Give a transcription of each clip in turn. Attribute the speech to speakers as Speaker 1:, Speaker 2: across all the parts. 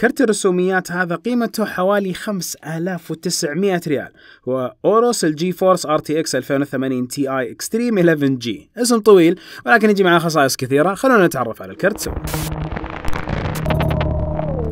Speaker 1: كرت الرسوميات هذا قيمته حوالي 5900 ريال وأوروس الجي فورس ار تي اكس 2080 تي اي اكستريم 11 جي اسم طويل ولكن يجي معاه خصائص كثيرة خلونا نتعرف على الكرت سوى.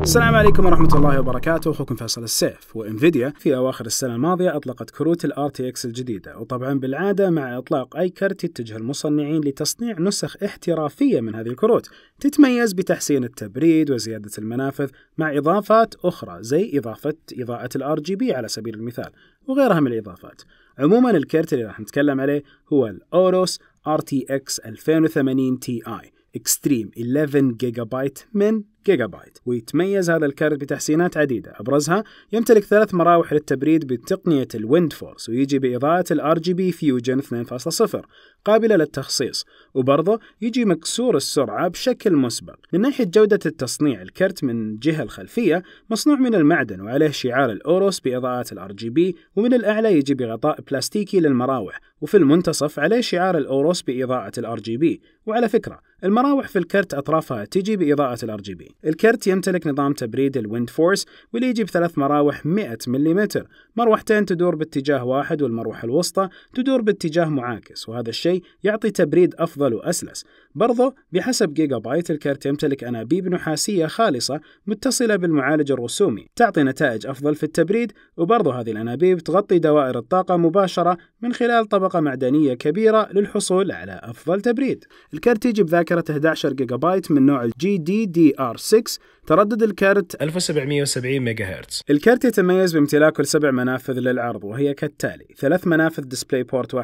Speaker 1: السلام عليكم ورحمة الله وبركاته أخوكم فيصل السيف وانفيديا في أواخر السنة الماضية أطلقت كروت الـ RTX الجديدة وطبعا بالعادة مع إطلاق أي كرت يتجه المصنعين لتصنيع نسخ احترافية من هذه الكروت تتميز بتحسين التبريد وزيادة المنافذ مع إضافات أخرى زي إضافة إضاءة الـ RGB على سبيل المثال وغيرها من الإضافات عموما الكرت اللي راح نتكلم عليه هو الأوروس RTX 2080 Ti Extreme 11 جيجا بايت من جيجا بايت ويتميز هذا الكارت بتحسينات عديدة أبرزها يمتلك ثلاث مراوح للتبريد بتقنية الويند فورس ويجي بإضاءة الـ جي بي فيوجن 2.0 قابلة للتخصيص وبرضه يجي مكسور السرعة بشكل مسبق من ناحية جودة التصنيع الكرت من الجهة الخلفية مصنوع من المعدن وعليه شعار الأوروس بإضاءة الـ جي بي ومن الأعلى يجي بغطاء بلاستيكي للمراوح وفي المنتصف عليه شعار الأوروس بإضاءة الـ جي بي وعلى فكرة المراوح في الكرت أطرافها تجي بإضاءة الـ جي بي الكرت يمتلك نظام تبريد الويند فورس واللي يجي بثلاث مراوح 100 ملم مروحتين تدور باتجاه واحد والمروحة الوسطى تدور باتجاه معاكس وهذا الشيء يعطي تبريد أفضل وأسلس برضو بحسب جيجا بايت الكرت يمتلك أنابيب نحاسية خالصة متصلة بالمعالج الرسومي تعطي نتائج أفضل في التبريد وبرضو هذه الأنابيب تغطي دوائر الطاقة مباشرة من خلال طبقة معدنية كبيرة للحصول على أفضل تبريد الكرت يجي بذاكرة 11 جيجا بايت من نوع GDDR6 دي ار 6 تردد الكارت 1770 ميجا هرتز الكارت يتميز بامتلاكه لسبع منافذ للعرض وهي كالتالي ثلاث منافذ ديسبلاي بورت 1.4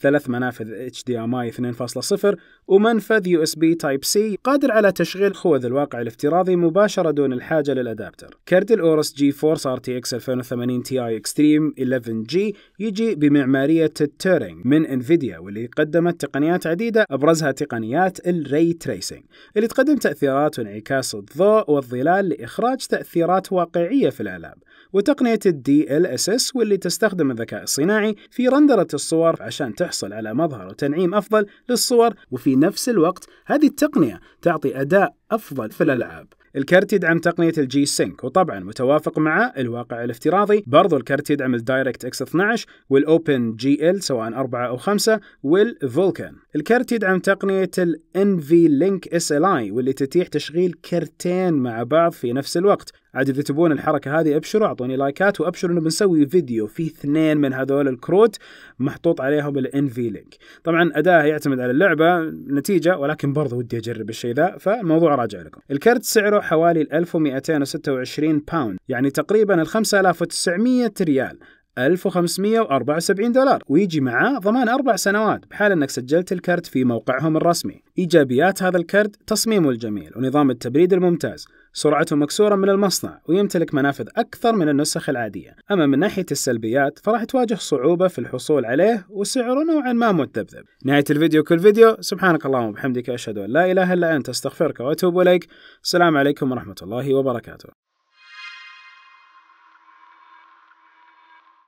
Speaker 1: ثلاث منافذ اتش دي ام اي 2.0 ومنفذ يو اس بي تايب سي قادر على تشغيل خوذ الواقع الافتراضي مباشرة دون الحاجة للأدابتر كارت الأورس جي فورس ار تي اكس 2080 تي اي اكستريم 11 جي يجي بمعمارية التورينج من انفيديا واللي قدمت تقنيات عديدة أبرزها تقنيات الري تريسينج اللي تقدم تأثيرات انعكاس الضوء والظلال لإخراج تأثيرات واقعية في الألعاب وتقنية الـ DLSS واللي تستخدم الذكاء الصناعي في رندرة الصور عشان تحصل على مظهر وتنعيم أفضل للصور وفي نفس الوقت هذه التقنية تعطي أداء أفضل في الألعاب الكرت يدعم تقنية الجي سينك وطبعا متوافق مع الواقع الافتراضي برضو الكرت يدعم الدايركت اكس 12 والاوبن جي ال سواء 4 او 5 والفولكان الكرت يدعم تقنية ال NV Link SLI واللي تتيح تشغيل كرتين مع بعض في نفس الوقت عاد اذا تبون الحركه هذه ابشروا اعطوني لايكات وابشروا انه بنسوي فيديو فيه اثنين من هذول الكروت محطوط عليهم الان في لينك طبعا اداه يعتمد على اللعبه نتيجه ولكن برضه ودي اجرب الشيء ذا فالموضوع راجع لكم الكرت سعره حوالي 1226 باوند يعني تقريبا ال 5900 ريال 1574 دولار ويجي معاه ضمان أربع سنوات بحال أنك سجلت الكرت في موقعهم الرسمي إيجابيات هذا الكرت تصميمه الجميل ونظام التبريد الممتاز سرعته مكسورة من المصنع ويمتلك منافذ أكثر من النسخ العادية أما من ناحية السلبيات فراح تواجه صعوبة في الحصول عليه وسعره نوعا ما متذبذب نهاية الفيديو كل فيديو سبحانك اللهم وبحمدك أشهد أن لا إله إلا أنت أستغفرك وأتوب إليك السلام عليكم ورحمة الله وبركاته